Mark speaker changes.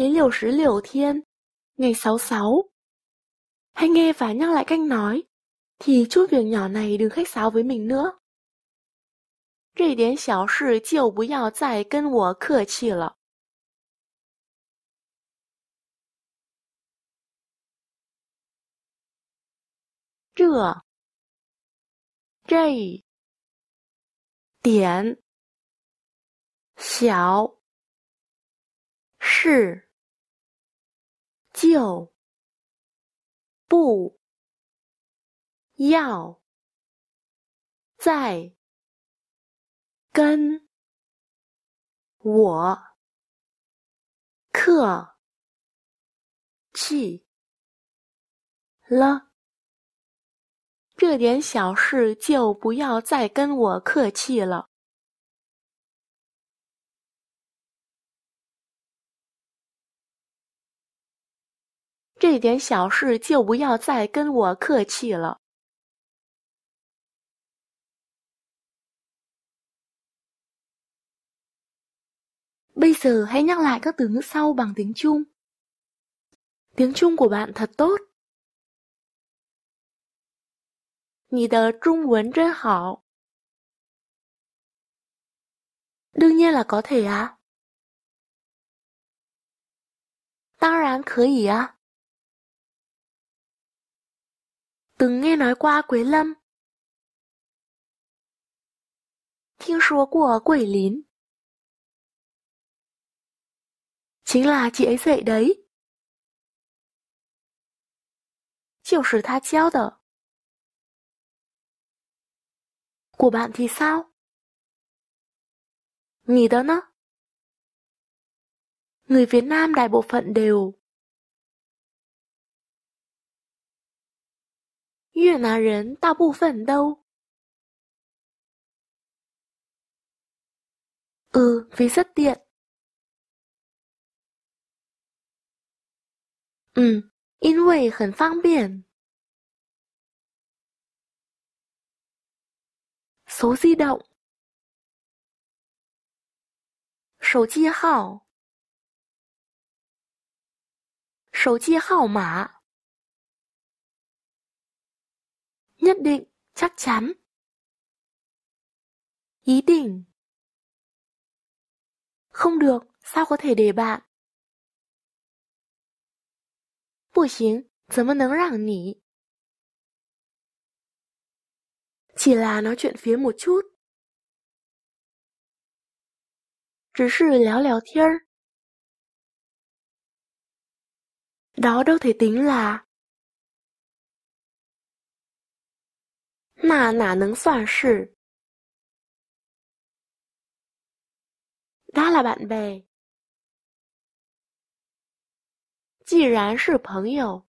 Speaker 1: ấy liều rưỡi liều thiên ngày sáu sáu hãy nghe và nhắc lại canh nói thì chút việc nhỏ này đừng khách sáo với mình nữa。这点小事就不要再跟我客气了。
Speaker 2: 这，这，点，小。是，就不要再跟我客气了。这点小事就不要
Speaker 1: 再跟我客气了。这点小事就不要再跟我客气了。Bây giờ hãy nhắc lại các từ ngữ sau bằng tiếng Trung. Tiếng Trung của bạn thật tốt.
Speaker 2: 你的中文真好。Đương nhiên là có thể à. 当然可以啊。từng nghe nói qua Quế Lâm. 听说过 Quỷ Lín. Chính là chị ấy dạy đấy. của bạn thì sao? Nghỉ đó nó. Người Việt Nam đại bộ phận đều 越南人大部分都，呃，非常方嗯，因为很方便。熟悉的手机号，手机号码。nhất định, chắc chắn. Ý định Không được, sao có thể để bạn? 不行，怎么能让你？Chỉ là nói chuyện phiếm một chút. Chỉ là léo léo thiên. Đó đâu thể tính là 那哪能算是？他俩板呗。既然是朋友。